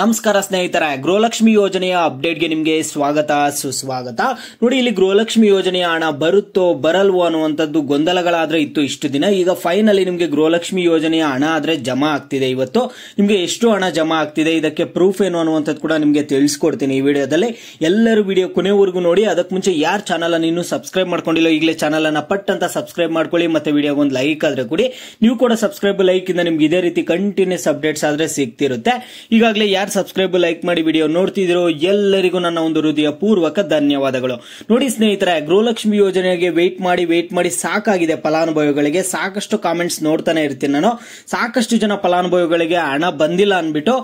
ನಮಸ್ಕಾರ ಸ್ನೇಹಿತರೆ ಗೃಹಲಕ್ಷ್ಮಿ ಯೋಜನೆಯ ಅಪ್ಡೇಟ್ಗೆ ನಿಮಗೆ ಸ್ವಾಗತ ಸುಸ್ವಾಗತ ನೋಡಿ ಇಲ್ಲಿ ಗೃಹಲಕ್ಷ್ಮಿ ಯೋಜನೆಯ ಹಣ ಬರುತ್ತೋ ಬರಲ್ವೋ ಅನ್ನುವಂಥದ್ದು ಗೊಂದಲಗಳಾದ್ರೆ ಇತ್ತು ಇಷ್ಟು ದಿನ ಈಗ ಫೈನಲಿ ನಿಮಗೆ ಗೃಹಲಕ್ಷ್ಮಿ ಯೋಜನೆಯ ಹಣ ಆದ್ರೆ ಜಮಾ ಆಗ್ತಿದೆ ಇವತ್ತು ನಿಮಗೆ ಎಷ್ಟು ಹಣ ಜಮಾ ಆಗ್ತಿದೆ ಇದಕ್ಕೆ ಪ್ರೂಫ್ ಏನು ಅನ್ನುವಂಥದ್ದು ಕೂಡ ನಿಮಗೆ ತಿಳಿಸ್ಕೊಡ್ತೀನಿ ಈ ವಿಡಿಯೋದಲ್ಲಿ ಎಲ್ಲರೂ ವಿಡಿಯೋ ಕೊನೆವರೆಗೂ ನೋಡಿ ಅದಕ್ಕೆ ಮುಂಚೆ ಯಾರು ಚಾನಲ್ ಅನ್ನು ಸಬ್ಸ್ಕ್ರೈಬ್ ಮಾಡ್ಕೊಂಡಿಲ್ಲ ಈಗಲೇ ಚಾನಲ್ ಅನ್ನ ಪಟ್ ಅಂತ ಸಬ್ಸ್ಕ್ರೈಬ್ ಮಾಡ್ಕೊಳ್ಳಿ ಮತ್ತೆ ವಿಡಿಯೋಗೆ ಒಂದು ಲೈಕ್ ಆದ್ರೆ ಕೊಡಿ ನೀವು ಕೂಡ ಸಬ್ಸ್ಕ್ರೈಬ್ ಲೈಕ್ ಇಂದ ನಿಮ್ಗೆ ಇದೇ ರೀತಿ ಕಂಟಿನ್ಯೂಸ್ ಅಪ್ಡೇಟ್ಸ್ ಆದ್ರೆ ಸಿಗ್ತಿರುತ್ತೆ ಈಗಾಗಲೇ ಯಾರು ಯಾರು ಸಬ್ಸ್ಕ್ರೈಬ್ ಲೈಕ್ ಮಾಡಿ ವಿಡಿಯೋ ನೋಡ್ತಿದ್ರು ಎಲ್ಲರಿಗೂ ನನ್ನ ಒಂದು ಹೃದಯ ಪೂರ್ವಕ ಧನ್ಯವಾದಗಳು ನೋಡಿ ಸ್ನೇಹಿತರೆ ಗೃಹಲಕ್ಷ್ಮಿ ಯೋಜನೆಗೆ ವೆಯ್ಟ್ ಮಾಡಿ ವೆಯ್ಟ್ ಮಾಡಿ ಸಾಕಾಗಿದೆ ಫಲಾನುಭವಿಗಳಿಗೆ ಸಾಕಷ್ಟು ಕಾಮೆಂಟ್ಸ್ ನೋಡ್ತಾನೆ ಇರ್ತೀನಿ ನಾನು ಸಾಕಷ್ಟು ಜನ ಫಲಾನುಭವಿಗಳಿಗೆ ಹಣ ಬಂದಿಲ್ಲ ಅಂದ್ಬಿಟ್ಟು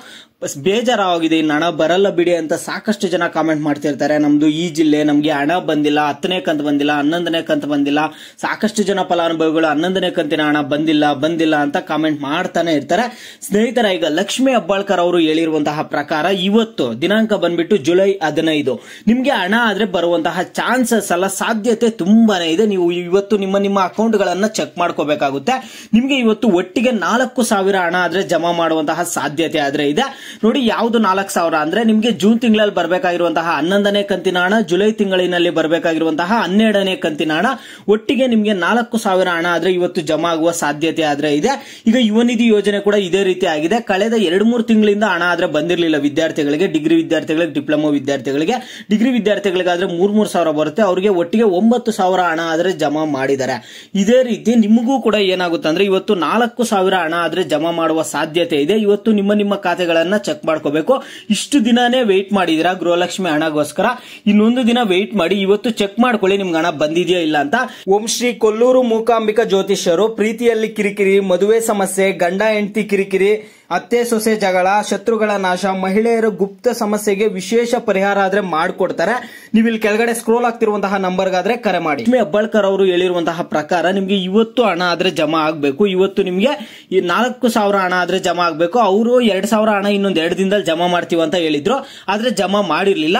ಬಸ್ ಬೇಜಾರಾಗಿದೆ ಇನ್ನು ಹಣ ಬರಲ್ಲ ಬಿಡಿ ಅಂತ ಸಾಕಷ್ಟು ಜನ ಕಾಮೆಂಟ್ ಮಾಡ್ತಿರ್ತಾರೆ ನಮ್ದು ಈ ಜಿಲ್ಲೆ ನಮಗೆ ಹಣ ಬಂದಿಲ್ಲ ಹತ್ತನೇ ಕಂತ ಬಂದಿಲ್ಲ ಹನ್ನೊಂದನೇ ಕಂತ ಬಂದಿಲ್ಲ ಸಾಕಷ್ಟು ಜನ ಫಲಾನುಭವಿಗಳು ಹನ್ನೊಂದನೇ ಕಂತಿನ ಹಣ ಬಂದಿಲ್ಲ ಬಂದಿಲ್ಲ ಅಂತ ಕಾಮೆಂಟ್ ಮಾಡ್ತಾನೆ ಇರ್ತಾರೆ ಸ್ನೇಹಿತರ ಈಗ ಲಕ್ಷ್ಮಿ ಅಬ್ಬಾಳ್ಕರ್ ಅವರು ಹೇಳಿರುವಂತಹ ಪ್ರಕಾರ ಇವತ್ತು ದಿನಾಂಕ ಬಂದ್ಬಿಟ್ಟು ಜುಲೈ ಹದಿನೈದು ನಿಮ್ಗೆ ಹಣ ಆದ್ರೆ ಬರುವಂತಹ ಚಾನ್ಸಸ್ ಅಲ್ಲ ಸಾಧ್ಯತೆ ತುಂಬಾನೇ ಇದೆ ನೀವು ಇವತ್ತು ನಿಮ್ಮ ನಿಮ್ಮ ಅಕೌಂಟ್ ಗಳನ್ನ ಚೆಕ್ ಮಾಡ್ಕೋಬೇಕಾಗುತ್ತೆ ನಿಮ್ಗೆ ಇವತ್ತು ಒಟ್ಟಿಗೆ ನಾಲ್ಕು ಸಾವಿರ ಹಣ ಆದ್ರೆ ಜಮಾ ಮಾಡುವಂತಹ ಸಾಧ್ಯತೆ ಆದ್ರೆ ಇದೆ ನೋಡಿ ಯಾವುದು ನಾಲ್ಕು ಸಾವಿರ ಅಂದ್ರೆ ನಿಮಗೆ ಜೂನ್ ತಿಂಗಳಲ್ಲಿ ಬರಬೇಕಾಗಿರುವಂತಹ ಹನ್ನೊಂದನೇ ಕಂತಿನ ಹಣ ಜುಲೈ ತಿಂಗಳಿನಲ್ಲಿ ಬರಬೇಕಾಗಿರುವಂತಹ ಹನ್ನೆರಡನೇ ಕಂತಿನ ಹಣ ಒಟ್ಟಿಗೆ ನಿಮಗೆ ನಾಲ್ಕು ಸಾವಿರ ಹಣ ಆದ್ರೆ ಇವತ್ತು ಜಮಾ ಆಗುವ ಸಾಧ್ಯತೆ ಆದ್ರೆ ಇದೆ ಈಗ ಯುವ ನಿಧಿ ಯೋಜನೆ ಕೂಡ ಇದೇ ರೀತಿ ಆಗಿದೆ ಕಳೆದ ಎರಡು ಮೂರು ತಿಂಗಳಿಂದ ಹಣ ಆದ್ರೆ ಬಂದಿರಲಿಲ್ಲ ವಿದ್ಯಾರ್ಥಿಗಳಿಗೆ ಡಿಗ್ರಿ ವಿದ್ಯಾರ್ಥಿಗಳಿಗೆ ಡಿಪ್ಲೊಮಾ ವಿದ್ಯಾರ್ಥಿಗಳಿಗೆ ಡಿಗ್ರಿ ವಿದ್ಯಾರ್ಥಿಗಳಿಗಾದ್ರೆ ಮೂರ್ ಮೂರು ಸಾವಿರ ಬರುತ್ತೆ ಅವರಿಗೆ ಒಟ್ಟಿಗೆ ಒಂಬತ್ತು ಸಾವಿರ ಹಣ ಆದ್ರೆ ಜಮಾ ಮಾಡಿದ್ದಾರೆ ಇದೇ ರೀತಿ ನಿಮಗೂ ಕೂಡ ಏನಾಗುತ್ತೆ ಅಂದ್ರೆ ಇವತ್ತು ನಾಲ್ಕು ಸಾವಿರ ಹಣ ಆದ್ರೆ ಜಮಾ ಮಾಡುವ ಸಾಧ್ಯತೆ ಇದೆ ಇವತ್ತು ನಿಮ್ಮ ನಿಮ್ಮ ಖಾತೆಗಳನ್ನ ಚೆಕ್ ಮಾಡ್ಕೋಬೇಕು ಇಷ್ಟು ದಿನನೇ ವೆಯ್ಟ್ ಮಾಡಿದಿರಾ ಗೃಹಲಕ್ಷ್ಮಿ ಹಣಗೋಸ್ಕರ ಇನ್ನೊಂದು ದಿನ ವೆಯ್ಟ್ ಮಾಡಿ ಇವತ್ತು ಚೆಕ್ ಮಾಡ್ಕೊಳ್ಳಿ ನಿಮ್ಗೆ ಹಣ ಬಂದಿದೆಯಾ ಇಲ್ಲ ಅಂತ ಓಂ ಶ್ರೀ ಕೊಲ್ಲೂರು ಮೂಕಾಂಬಿಕಾ ಜ್ಯೋತಿಷ್ಯರು ಪ್ರೀತಿಯಲ್ಲಿ ಕಿರಿಕಿರಿ ಮದುವೆ ಸಮಸ್ಯೆ ಗಂಡ ಹೆಂಡತಿ ಕಿರಿಕಿರಿ ಅತ್ತೆ ಸೊಸೆ ಜಗಳ ಶತ್ರುಗಳ ನಾಶ ಮಹಿಳೆಯರ ಗುಪ್ತ ಸಮಸ್ಯೆಗೆ ವಿಶೇಷ ಪರಿಹಾರ ಆದ್ರೆ ಮಾಡಿಕೊಡ್ತಾರೆ ನೀವು ಇಲ್ಲಿ ಕೆಳಗಡೆ ಸ್ಕ್ರೋಲ್ ಆಗ್ತಿರುವಂತಹ ನಂಬರ್ಗಾದ್ರೆ ಕರೆ ಮಾಡಿ ಲಕ್ಷ್ಮಿ ಅಬ್ಬಳ್ಕರ್ ಅವರು ಹೇಳಿರುವಂತಹ ಪ್ರಕಾರ ನಿಮಗೆ ಇವತ್ತು ಹಣ ಆದ್ರೆ ಜಮಾ ಆಗಬೇಕು ಇವತ್ತು ನಿಮಗೆ ಈ ನಾಲ್ಕು ಸಾವಿರ ಹಣ ಆದ್ರೆ ಜಮಾ ಆಗಬೇಕು ಅವರು ಎರಡ್ ಸಾವಿರ ಹಣ ಇನ್ನೊಂದು ಎರಡು ದಿನದಲ್ಲಿ ಜಮಾ ಮಾಡ್ತೀವಿ ಅಂತ ಹೇಳಿದ್ರು ಆದ್ರೆ ಜಮಾ ಮಾಡಿರ್ಲಿಲ್ಲ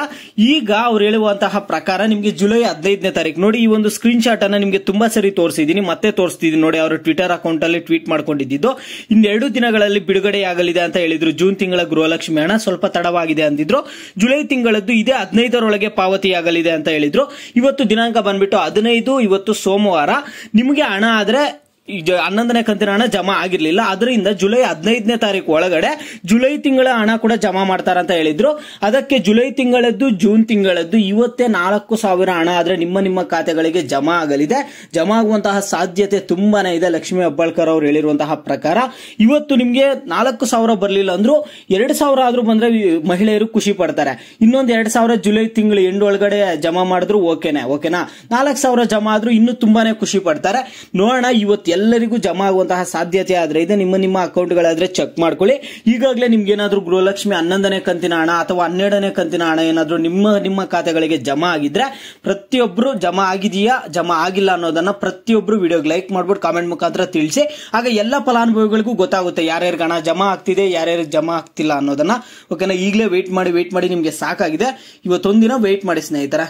ಈಗ ಅವ್ರು ಹೇಳುವಂತಹ ಪ್ರಕಾರ ನಿಮಗೆ ಜುಲೈ ಹದಿನೈದನೇ ತಾರೀಕು ನೋಡಿ ಈ ಒಂದು ಸ್ಕ್ರೀನ್ ಶಾಟ್ ಅನ್ನ ನಿಮಗೆ ತುಂಬಾ ಸರಿ ತೋರಿಸಿದೀನಿ ಮತ್ತೆ ತೋರಿಸ್ತಿದ್ದೀನಿ ನೋಡಿ ಅವರು ಟ್ವಿಟರ್ ಅಕೌಂಟ್ ಅಲ್ಲಿ ಟ್ವೀಟ್ ಮಾಡ್ಕೊಂಡಿದ್ದು ಇನ್ನೆರಡು ದಿನಗಳಲ್ಲಿ ಬಿಡುಗಡೆ ಬಿಡುಗಡೆಯಾಗಲಿದೆ ಅಂತ ಹೇಳಿದ್ರು ಜೂನ್ ತಿಂಗಳ ಗೃಹಲಕ್ಷ್ಮಿ ಹಣ ಸ್ವಲ್ಪ ತಡವಾಗಿದೆ ಅಂದಿದ್ರು ಜುಲೈ ತಿಂಗಳದ್ದು ಇದೇ ಹದಿನೈದರೊಳಗೆ ಪಾವತಿಯಾಗಲಿದೆ ಅಂತ ಹೇಳಿದ್ರು ಇವತ್ತು ದಿನಾಂಕ ಬಂದ್ಬಿಟ್ಟು ಹದಿನೈದು ಇವತ್ತು ಸೋಮವಾರ ನಿಮಗೆ ಹಣ ಆದ್ರೆ ಹನ್ನೊಂದನೇ ಕಂತಿನ ಹಣ ಜಮಾ ಆಗಿರ್ಲಿಲ್ಲ ಅದರಿಂದ ಜುಲೈ ಹದಿನೈದನೇ ತಾರೀಕು ಒಳಗಡೆ ಜುಲೈ ತಿಂಗಳ ಹಣ ಕೂಡ ಜಮಾ ಅಂತ ಹೇಳಿದ್ರು ಅದಕ್ಕೆ ಜುಲೈ ತಿಂಗಳದ್ದು ಜೂನ್ ತಿಂಗಳದ್ದು ಇವತ್ತೇ ನಾಲ್ಕು ಸಾವಿರ ಹಣ ಆದ್ರೆ ನಿಮ್ಮ ನಿಮ್ಮ ಖಾತೆಗಳಿಗೆ ಜಮಾ ಆಗಲಿದೆ ಜಮಾ ಆಗುವಂತಹ ಸಾಧ್ಯತೆ ತುಂಬಾನೇ ಇದೆ ಲಕ್ಷ್ಮಿ ಹಬ್ಬಾಳ್ಕರ್ ಅವರು ಹೇಳಿರುವಂತಹ ಪ್ರಕಾರ ಇವತ್ತು ನಿಮ್ಗೆ ನಾಲ್ಕು ಸಾವಿರ ಬರಲಿಲ್ಲ ಅಂದ್ರೂ ಎರಡು ಸಾವಿರ ಆದ್ರೂ ಬಂದ್ರೆ ಮಹಿಳೆಯರು ಖುಷಿ ಪಡ್ತಾರೆ ಇನ್ನೊಂದು ಎರಡ್ ಸಾವಿರ ಜುಲೈ ತಿಂಗಳು ಎಂಡ್ ಒಳಗಡೆ ಜಮಾ ಮಾಡಿದ್ರು ಓಕೆನೆ ಓಕೆನಾ ನಾಲ್ಕು ಸಾವಿರ ಜಮಾ ಆದ್ರೂ ಇನ್ನೂ ತುಂಬಾನೇ ಖುಷಿ ಪಡ್ತಾರೆ ನೋಡೋಣ ಇವತ್ತು ಎಲ್ಲರಿಗೂ ಜಮಾ ಆಗುವಂತಹ ಸಾಧ್ಯತೆ ಆದ್ರೆ ಇದೆ ನಿಮ್ಮ ನಿಮ್ಮ ಅಕೌಂಟ್ಗಳಾದರೆ ಚೆಕ್ ಮಾಡ್ಕೊಳ್ಳಿ ಈಗಾಗಲೇ ನಿಮ್ಗೆ ಏನಾದರೂ ಗೃಹಲಕ್ಷ್ಮಿ ಹನ್ನೊಂದನೇ ಕಂತಿನ ಹಣ ಅಥವಾ ಹನ್ನೆರಡನೇ ಕಂತಿನ ಹಣ ಏನಾದರೂ ನಿಮ್ಮ ನಿಮ್ಮ ಖಾತೆಗಳಿಗೆ ಜಮಾ ಆಗಿದ್ರೆ ಪ್ರತಿಯೊಬ್ರು ಜಮಾ ಆಗಿದೆಯಾ ಜಮಾ ಆಗಿಲ್ಲ ಅನ್ನೋದನ್ನ ಪ್ರತಿಯೊಬ್ರು ವಿಡಿಯೋಗೆ ಲೈಕ್ ಮಾಡ್ಬಿಟ್ಟು ಕಾಮೆಂಟ್ ಮುಖಾಂತರ ತಿಳಿಸಿ ಆಗ ಎಲ್ಲ ಫಲಾನುಭವಿಗಳಿಗೂ ಗೊತ್ತಾಗುತ್ತೆ ಯಾರ್ಯಾರಿಗೆ ಹಣ ಜಮಾ ಆಗ್ತಿದೆ ಯಾರ್ಯಾರಿಗೆ ಜಮಾ ಆಗ್ತಿಲ್ಲ ಅನ್ನೋದನ್ನ ಓಕೆನಾ ಈಗಲೇ ವೇಟ್ ಮಾಡಿ ವೇಟ್ ಮಾಡಿ ನಿಮಗೆ ಸಾಕಾಗಿದೆ ಇವತ್ತೊಂದಿನ ವೇಟ್ ಮಾಡಿ ಸ್ನೇಹಿತರ